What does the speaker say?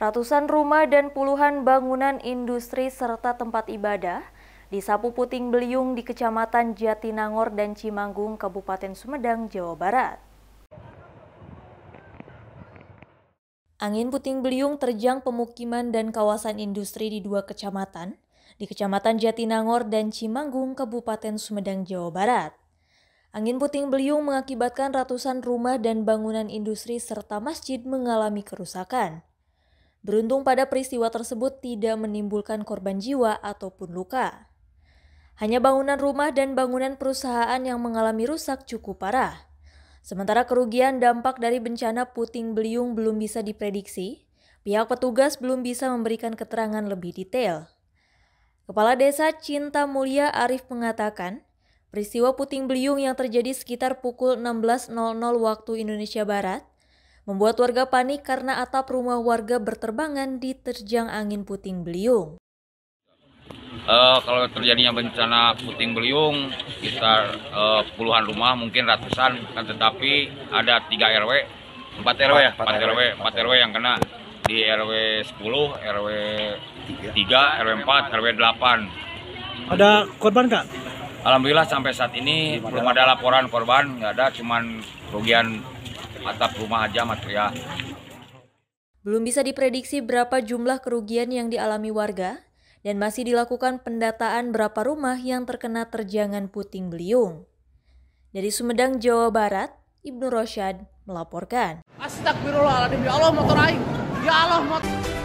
Ratusan rumah dan puluhan bangunan industri serta tempat ibadah di Sapu puting beliung di Kecamatan Jatinangor dan Cimanggung, Kabupaten Sumedang, Jawa Barat. Angin puting beliung terjang pemukiman dan kawasan industri di dua kecamatan, di Kecamatan Jatinangor dan Cimanggung, Kabupaten Sumedang, Jawa Barat. Angin puting beliung mengakibatkan ratusan rumah dan bangunan industri serta masjid mengalami kerusakan. Beruntung pada peristiwa tersebut tidak menimbulkan korban jiwa ataupun luka. Hanya bangunan rumah dan bangunan perusahaan yang mengalami rusak cukup parah. Sementara kerugian dampak dari bencana puting beliung belum bisa diprediksi, pihak petugas belum bisa memberikan keterangan lebih detail. Kepala Desa Cinta Mulia Arif mengatakan, peristiwa puting beliung yang terjadi sekitar pukul 16.00 waktu Indonesia Barat membuat warga panik karena atap rumah warga berterbangan diterjang angin puting beliung. Uh, kalau terjadinya bencana puting beliung sekitar uh, puluhan rumah mungkin ratusan kan tetapi ada tiga RW empat RW ya empat RW empat RW yang kena di RW 10 RW 3 RW 4 RW 8 ada korban kak Alhamdulillah sampai saat ini belum ada laporan korban nggak ada cuman kerugian atap rumah aja material. Ya. Belum bisa diprediksi berapa jumlah kerugian yang dialami warga dan masih dilakukan pendataan berapa rumah yang terkena terjangan puting beliung. Dari Sumedang, Jawa Barat, Ibnu Rosyad melaporkan. Astagfirullahaladzim, ya Allah motor aing, ya Allah motor.